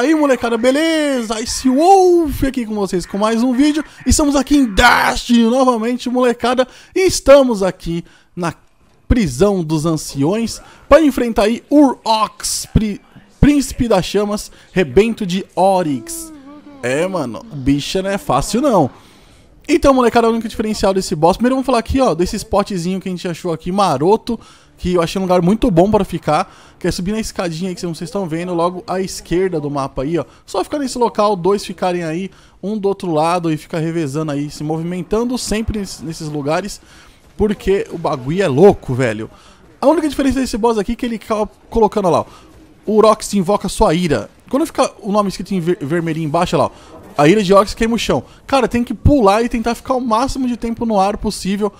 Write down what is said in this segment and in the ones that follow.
aí, molecada, beleza? Ice Wolf aqui com vocês com mais um vídeo. Estamos aqui em Dash novamente, molecada. E estamos aqui na prisão dos anciões para enfrentar aí Urox, prí príncipe das chamas, rebento de Oryx. É, mano, bicha não é fácil não. Então, molecada, o único diferencial desse boss... Primeiro vamos falar aqui, ó, desse spotzinho que a gente achou aqui, maroto que eu achei um lugar muito bom para ficar, que é subir na escadinha aí que vocês estão vendo, logo à esquerda do mapa aí, ó. Só ficar nesse local, dois ficarem aí, um do outro lado e ficar revezando aí, se movimentando sempre nesses lugares, porque o bagulho é louco, velho. A única diferença desse boss aqui é que ele acaba colocando lá, ó, o Rox invoca sua ira. Quando fica o nome escrito em ver vermelhinho embaixo, lá, ó, a ira de Rox queima o chão. Cara, tem que pular e tentar ficar o máximo de tempo no ar possível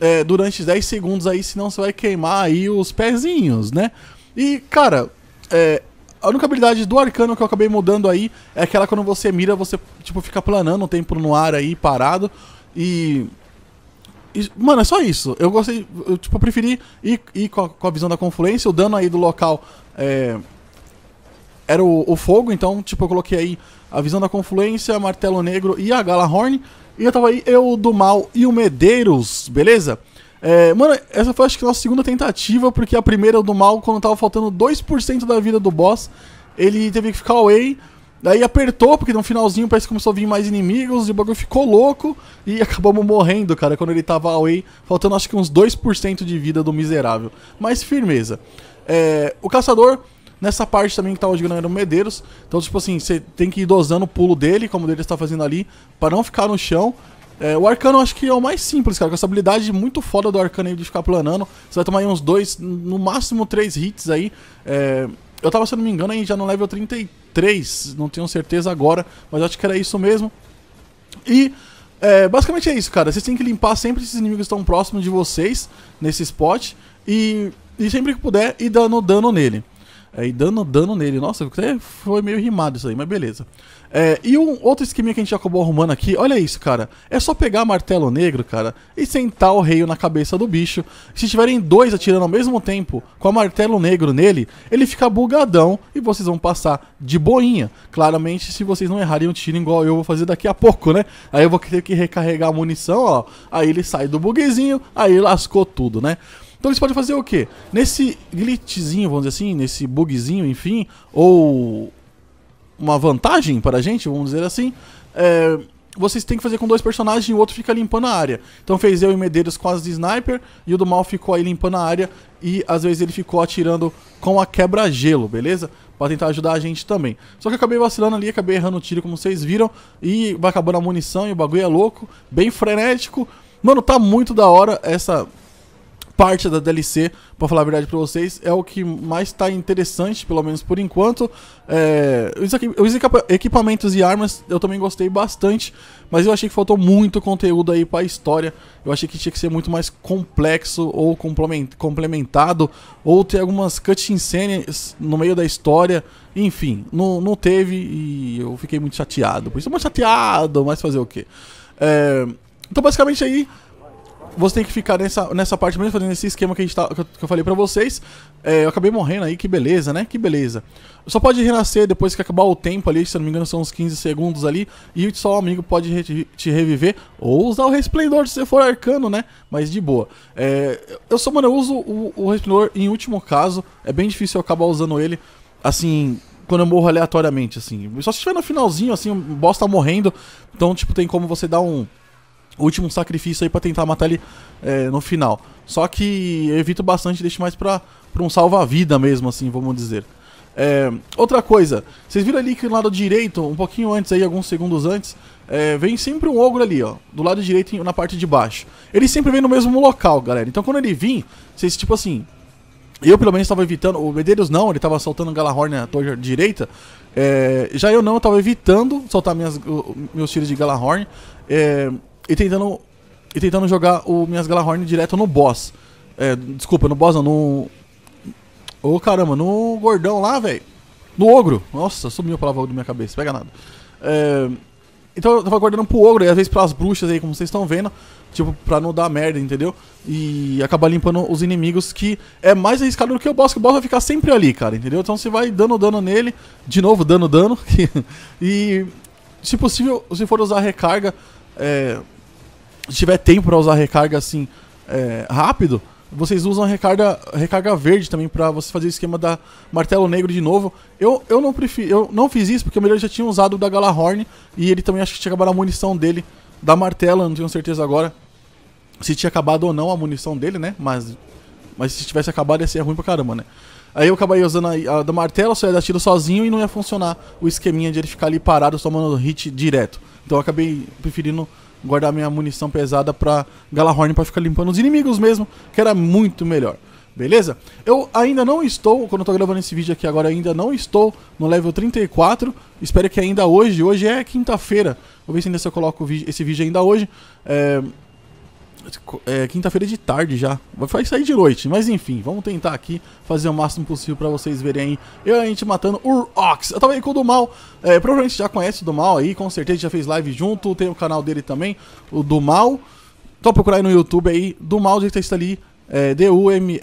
é, durante 10 segundos aí, senão você vai queimar aí os pezinhos, né? E, cara, é, a única habilidade do arcano que eu acabei mudando aí é aquela quando você mira, você, tipo, fica planando o tempo no ar aí, parado. E. e mano, é só isso. Eu gostei. Eu, tipo, preferi ir, ir com, a, com, a, visão da confluência. O dano aí do local é, era o, o, fogo, então, tipo, eu coloquei aí a visão da confluência, martelo negro e a Galahorn. E eu tava aí, eu, do Mal e o Medeiros, beleza? É, mano, essa foi acho que a nossa segunda tentativa, porque a primeira do Mal, quando tava faltando 2% da vida do boss, ele teve que ficar away. Daí apertou, porque no finalzinho parece que começou a vir mais inimigos e o bagulho ficou louco. E acabamos morrendo, cara, quando ele tava away, faltando acho que uns 2% de vida do miserável. Mas firmeza. É, o caçador Nessa parte também que tava tá jogando era o Medeiros. Então, tipo assim, você tem que ir dosando o pulo dele, como o dele está fazendo ali, para não ficar no chão. É, o Arcano eu acho que é o mais simples, cara. Com essa habilidade muito foda do Arcano aí de ficar planando. Você vai tomar aí uns dois, no máximo três hits aí. É, eu tava, se não me engano, aí já no level 33. Não tenho certeza agora, mas acho que era isso mesmo. E é, basicamente é isso, cara. Vocês têm que limpar sempre esses inimigos que estão próximos de vocês nesse spot. E, e sempre que puder, ir dando dano nele aí dando dano nele. Nossa, até foi meio rimado isso aí, mas beleza. É, e um outro esqueminha que a gente acabou arrumando aqui, olha isso, cara. É só pegar martelo negro, cara, e sentar o rei na cabeça do bicho. Se tiverem dois atirando ao mesmo tempo com a martelo negro nele, ele fica bugadão e vocês vão passar de boinha. Claramente, se vocês não errarem o um tiro igual eu vou fazer daqui a pouco, né? Aí eu vou ter que recarregar a munição, ó. Aí ele sai do buguezinho, aí lascou tudo, né? Então eles podem fazer o quê? Nesse glitchzinho, vamos dizer assim, nesse bugzinho, enfim, ou uma vantagem para a gente, vamos dizer assim, é, vocês têm que fazer com dois personagens e o outro fica limpando a área. Então fez eu e Medeiros quase de sniper e o do mal ficou aí limpando a área e às vezes ele ficou atirando com a quebra-gelo, beleza? Pra tentar ajudar a gente também. Só que eu acabei vacilando ali, acabei errando o tiro, como vocês viram, e vai acabando a munição e o bagulho é louco, bem frenético. Mano, tá muito da hora essa parte da DLC, para falar a verdade para vocês, é o que mais tá interessante, pelo menos por enquanto. É, os equipamentos e armas eu também gostei bastante, mas eu achei que faltou muito conteúdo aí para a história. Eu achei que tinha que ser muito mais complexo ou complementado, ou ter algumas cutscenes no meio da história. Enfim, não, não teve e eu fiquei muito chateado. Por isso, muito chateado, mas fazer o quê? É, então, basicamente aí, você tem que ficar nessa, nessa parte mesmo, fazendo esse esquema que, a gente tá, que, eu, que eu falei pra vocês. É, eu acabei morrendo aí, que beleza, né? Que beleza. Só pode renascer depois que acabar o tempo ali, se não me engano são uns 15 segundos ali, e só o um amigo pode re te reviver, ou usar o Resplendor se você for arcano, né? Mas de boa. É, eu só, mano, eu uso o, o Resplendor em último caso, é bem difícil eu acabar usando ele, assim, quando eu morro aleatoriamente, assim. Só se estiver no finalzinho, assim, o boss tá morrendo, então, tipo, tem como você dar um último sacrifício aí pra tentar matar ele é, no final. Só que eu evito bastante, deixo mais pra, pra um salva-vida mesmo, assim, vamos dizer. É, outra coisa, vocês viram ali que do lado direito, um pouquinho antes aí, alguns segundos antes, é, vem sempre um ogro ali, ó, do lado direito na parte de baixo. Ele sempre vem no mesmo local, galera. Então quando ele vir, vocês, tipo assim, eu pelo menos estava evitando, o Medeiros não, ele estava soltando Galahorn na torre direita. É, já eu não, eu tava evitando soltar minhas, meus tiros de Galahorn. É, e tentando, e tentando jogar o Minhas Galahorn direto no boss. É, desculpa, no boss não, no... Ô oh, caramba, no gordão lá, velho. No ogro. Nossa, sumiu a palavra da minha cabeça, pega nada. É... Então eu tava guardando pro ogro e às vezes pras bruxas aí, como vocês estão vendo. Tipo, pra não dar merda, entendeu? E acabar limpando os inimigos que é mais arriscado do que o boss, que o boss vai ficar sempre ali, cara, entendeu? Então você vai dando dano nele, de novo dando dano. e se possível, se for usar recarga, é, tiver tempo para usar recarga assim é, rápido, vocês usam recarga, recarga verde também para você fazer o esquema da martelo negro de novo. Eu, eu não prefiro, eu não fiz isso porque o melhor já tinha usado o da Galahorn e ele também acho que tinha acabado a munição dele da martela, não tenho certeza agora se tinha acabado ou não a munição dele, né? Mas mas se tivesse acabado ia ser ruim pra caramba, né? Aí eu acabei usando a, a da martela, só ia dar tiro sozinho e não ia funcionar o esqueminha de ele ficar ali parado tomando hit direto. Então eu acabei preferindo guardar minha munição pesada pra Galahorn pra ficar limpando os inimigos mesmo, que era muito melhor. Beleza? Eu ainda não estou, quando eu tô gravando esse vídeo aqui agora, ainda não estou no level 34. Espero que ainda hoje, hoje é quinta-feira. Vou ver se ainda se eu coloco esse vídeo ainda hoje. É, é, quinta-feira é de tarde já. Vai sair de noite, mas enfim, vamos tentar aqui fazer o máximo possível para vocês verem eu a gente matando o Ox. Eu tava aí com o do Mal, é, provavelmente já conhece o do Mal aí, com certeza já fez live junto, tem o canal dele também, o do Mal. Então procurar aí no YouTube aí, do Mal, de texto ali, é, D-U-M-E...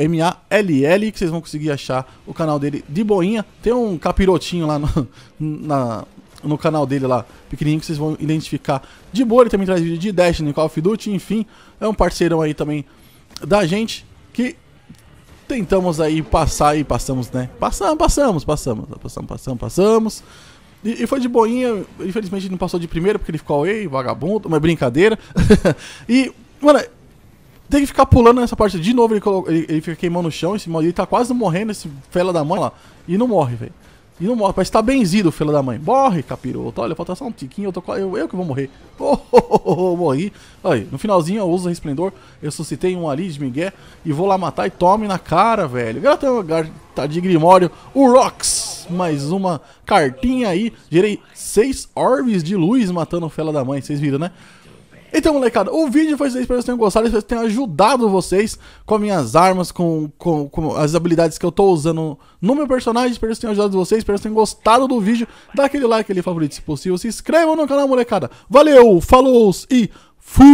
M-A-L-L, que vocês vão conseguir achar o canal dele de boinha. Tem um capirotinho lá no, na, no canal dele lá, pequenininho, que vocês vão identificar de boa. Ele também traz vídeo de Destiny, Call of Duty, enfim. É um parceirão aí também da gente que tentamos aí passar e passamos, né? Passamos, passamos, passamos, passamos, passamos, passamos. E, e foi de boinha, infelizmente não passou de primeiro porque ele ficou away, vagabundo, mas brincadeira. e, mano, tem que ficar pulando nessa parte de novo, ele, colo... ele, ele fica queimando o chão, esse maldito tá quase morrendo, esse fela da mãe lá, e não morre, velho. E não morre, parece que tá benzido filho da mãe. Morre, capiroto. Olha, falta só um tiquinho, eu, tô, eu, eu que vou morrer. Oh, oh, oh, oh, oh, morri. Aí, no finalzinho eu uso resplendor, eu suscitei um ali de Miguel e vou lá matar e tome na cara, velho. tá de Grimório, o Rox. Mais uma cartinha aí. Gerei seis orbes de luz matando o fela da mãe, vocês viram, né? Então, molecada, o vídeo foi isso aí. Espero que vocês tenham gostado. Espero que tenha ajudado vocês com minhas armas, com, com, com, as habilidades que eu tô usando no meu personagem. Espero que tenham ajudado vocês. Espero que tenham gostado do vídeo. Dá aquele like, aquele favorito se possível. Se inscrevam no canal, molecada. Valeu, falou e fui!